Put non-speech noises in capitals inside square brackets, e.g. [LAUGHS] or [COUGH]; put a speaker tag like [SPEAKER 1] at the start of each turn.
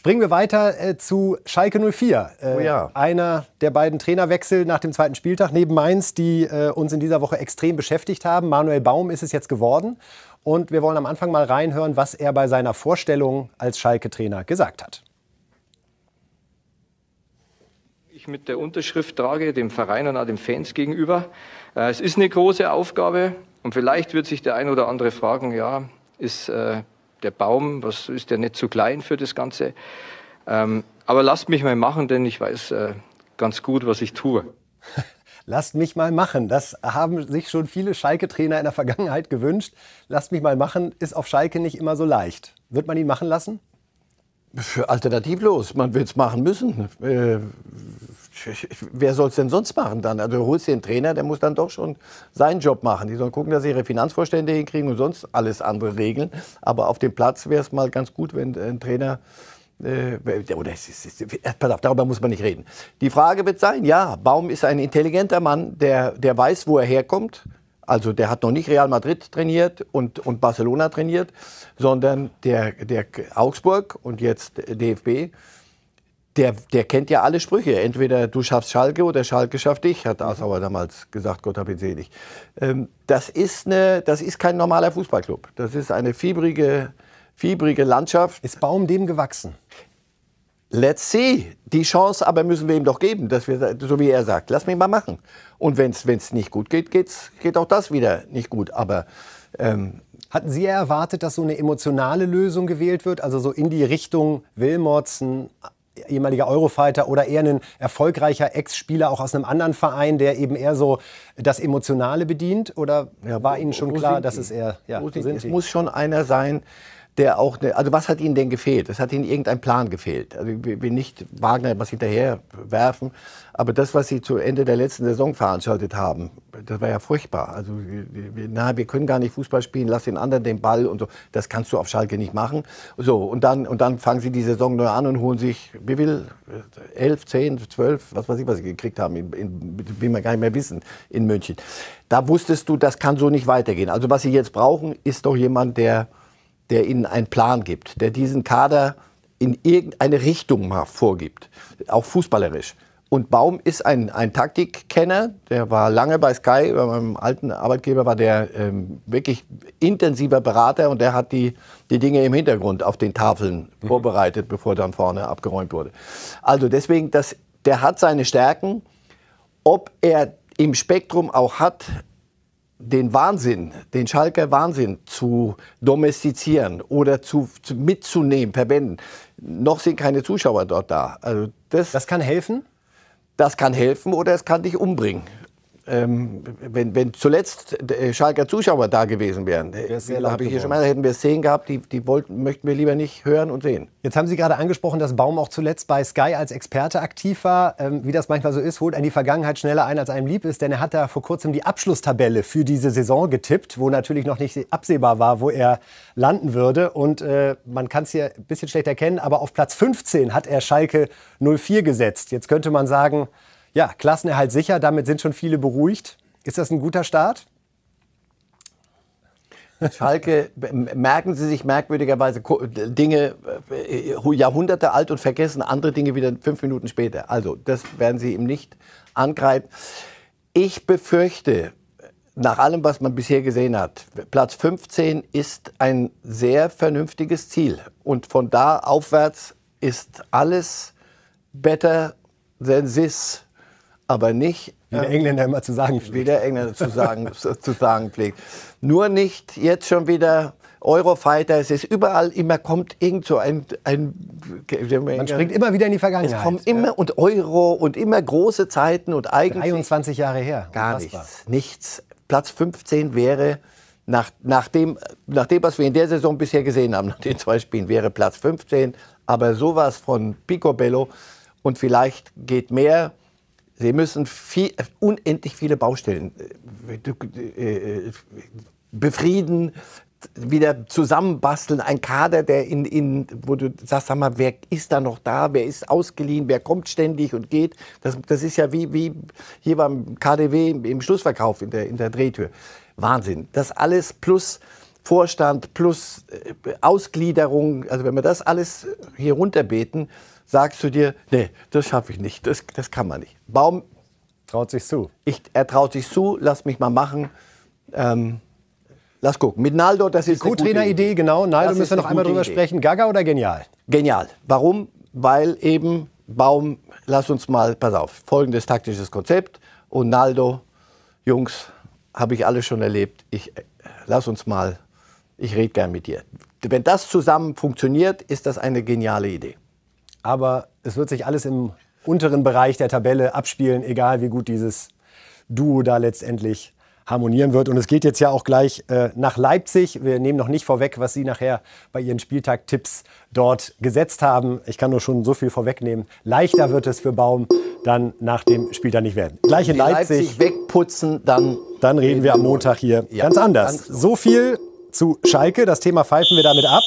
[SPEAKER 1] Springen wir weiter äh, zu Schalke 04. Äh, oh ja. Einer der beiden Trainerwechsel nach dem zweiten Spieltag neben Mainz, die äh, uns in dieser Woche extrem beschäftigt haben. Manuel Baum ist es jetzt geworden. Und wir wollen am Anfang mal reinhören, was er bei seiner Vorstellung als Schalke-Trainer gesagt hat.
[SPEAKER 2] Ich mit der Unterschrift trage, dem Verein und auch den Fans gegenüber. Äh, es ist eine große Aufgabe und vielleicht wird sich der ein oder andere fragen, ja, ist äh, der Baum, was ist der nicht zu klein für das Ganze? Ähm, aber lasst mich mal machen, denn ich weiß äh, ganz gut, was ich tue. [LAUGHS]
[SPEAKER 1] Lasst mich mal machen. Das haben sich schon viele Schalke-Trainer in der Vergangenheit gewünscht. Lasst mich mal machen ist auf Schalke nicht immer so leicht. Wird man ihn machen lassen?
[SPEAKER 2] Für alternativlos. Man wird es machen müssen. Äh, wer soll es denn sonst machen dann? Also du holst den Trainer, der muss dann doch schon seinen Job machen. Die sollen gucken, dass sie ihre Finanzvorstände hinkriegen und sonst alles andere regeln. Aber auf dem Platz wäre es mal ganz gut, wenn äh, ein Trainer äh, oder es ist, äh, pass auf, darüber muss man nicht reden. Die Frage wird sein, ja, Baum ist ein intelligenter Mann, der, der weiß, wo er herkommt. Also der hat noch nicht Real Madrid trainiert und, und Barcelona trainiert, sondern der, der Augsburg und jetzt DFB der, der kennt ja alle Sprüche. Entweder du schaffst Schalke oder Schalke schafft dich, hat Asauer mhm. damals gesagt, Gott hab ihn selig. Ähm, das, ist eine, das ist kein normaler Fußballclub. Das ist eine fiebrige, fiebrige Landschaft. Ist Baum dem gewachsen? Let's see. Die Chance aber müssen wir ihm doch geben, dass wir, so wie er sagt, lass mich mal machen. Und wenn es nicht gut geht, geht's, geht auch das wieder nicht gut. Aber
[SPEAKER 1] ähm, Hatten Sie erwartet, dass so eine emotionale Lösung gewählt wird? Also so in die Richtung Wilmotsen, ehemaliger Eurofighter oder eher ein erfolgreicher Ex-Spieler auch aus einem anderen Verein, der eben eher so das Emotionale bedient? Oder ja, war Ihnen schon klar, dass es
[SPEAKER 2] eher... Ja, wo sind es muss schon einer sein, der auch, ne, also was hat Ihnen denn gefehlt? Es hat Ihnen irgendein Plan gefehlt. Also ich will nicht Wagner was hinterher werfen, aber das, was Sie zu Ende der letzten Saison veranstaltet haben, das war ja furchtbar. Also, na, wir können gar nicht Fußball spielen, lass den anderen den Ball und so. Das kannst du auf Schalke nicht machen. So, und dann, und dann fangen Sie die Saison neu an und holen sich, wie viel, 11, 10, 12, was weiß ich, was Sie gekriegt haben, in, in, will man gar nicht mehr wissen, in München. Da wusstest du, das kann so nicht weitergehen. Also, was Sie jetzt brauchen, ist doch jemand, der der ihnen einen Plan gibt, der diesen Kader in irgendeine Richtung mal vorgibt, auch fußballerisch. Und Baum ist ein, ein Taktikkenner, der war lange bei Sky, bei meinem alten Arbeitgeber war der ähm, wirklich intensiver Berater und der hat die, die Dinge im Hintergrund auf den Tafeln mhm. vorbereitet, bevor dann vorne abgeräumt wurde. Also deswegen, das, der hat seine Stärken. Ob er im Spektrum auch hat, den Wahnsinn, den Schalker Wahnsinn zu domestizieren oder zu, zu mitzunehmen, verwenden. Noch sind keine Zuschauer dort da. Also das, das kann helfen? Das kann helfen oder es kann dich umbringen ähm, wenn, wenn, zuletzt äh, Schalker Zuschauer da gewesen wären, äh,
[SPEAKER 1] habe ich hier schon mal,
[SPEAKER 2] hätten wir Szenen gehabt, die, die wollten, möchten wir lieber nicht hören und sehen. Jetzt haben Sie gerade
[SPEAKER 1] angesprochen, dass Baum auch zuletzt bei Sky als Experte aktiv war. Ähm, wie das manchmal so ist, holt einen die Vergangenheit schneller ein, als einem lieb ist, denn er hat da vor kurzem die Abschlusstabelle für diese Saison getippt, wo natürlich noch nicht absehbar war, wo er landen würde. Und äh, man kann es hier ein bisschen schlecht erkennen, aber auf Platz 15 hat er Schalke 04 gesetzt. Jetzt könnte man sagen, ja, Klassenerhalt
[SPEAKER 2] sicher, damit sind schon viele beruhigt. Ist das ein guter Start? Schalke, merken Sie sich merkwürdigerweise Dinge äh, Jahrhunderte alt und vergessen andere Dinge wieder fünf Minuten später. Also, das werden Sie ihm nicht angreifen. Ich befürchte, nach allem, was man bisher gesehen hat, Platz 15 ist ein sehr vernünftiges Ziel. Und von da aufwärts ist alles better than this aber nicht. Äh, wie der Engländer immer zu sagen pflegt. Wie der Engländer zu sagen, [LAUGHS] zu sagen pflegt. Nur nicht jetzt schon wieder Eurofighter, es ist überall immer kommt irgend so ein, ein Man springt immer wieder in die Vergangenheit. Es kommen immer ja. und Euro und immer große Zeiten und eigentlich 21 Jahre her. Gar nichts, nichts. Platz 15 wäre nach, nach, dem, nach dem, was wir in der Saison bisher gesehen haben, nach den zwei Spielen wäre Platz 15, aber sowas von Picobello und vielleicht geht mehr Sie müssen viel, äh, unendlich viele Baustellen äh, äh, befrieden, wieder zusammenbasteln, ein Kader, der in, in, wo du sagst, sag mal, wer ist da noch da, wer ist ausgeliehen, wer kommt ständig und geht. Das, das ist ja wie, wie hier beim KDW im Schlussverkauf in der, in der Drehtür. Wahnsinn. Das alles plus Vorstand, plus Ausgliederung, also wenn wir das alles hier runterbeten, sagst du dir, nee, das schaffe ich nicht, das, das kann man nicht. Baum traut sich zu. Ich, er traut sich zu, lass mich mal machen. Ähm, lass gucken. Mit Naldo, das ist eine gute Idee, genau. Naldo müssen wir noch einmal drüber Idee. sprechen. Gaga oder genial? Genial. Warum? Weil eben Baum, lass uns mal, pass auf, folgendes taktisches Konzept. Und Naldo, Jungs, habe ich alles schon erlebt. Ich äh, lass uns mal, ich rede gern mit dir. Wenn das zusammen funktioniert, ist das eine geniale Idee.
[SPEAKER 1] Aber es wird sich alles im unteren Bereich der Tabelle abspielen, egal wie gut dieses Duo da letztendlich harmonieren wird. Und es geht jetzt ja auch gleich äh, nach Leipzig. Wir nehmen noch nicht vorweg, was Sie nachher bei Ihren Spieltag-Tipps dort gesetzt haben. Ich kann nur schon so viel vorwegnehmen. Leichter wird es für Baum dann nach dem Spieltag nicht werden. Gleich in Leipzig. Leipzig wegputzen, dann. Dann reden wir am Montag hier ja, ganz anders. So viel zu Schalke. Das Thema pfeifen wir damit ab.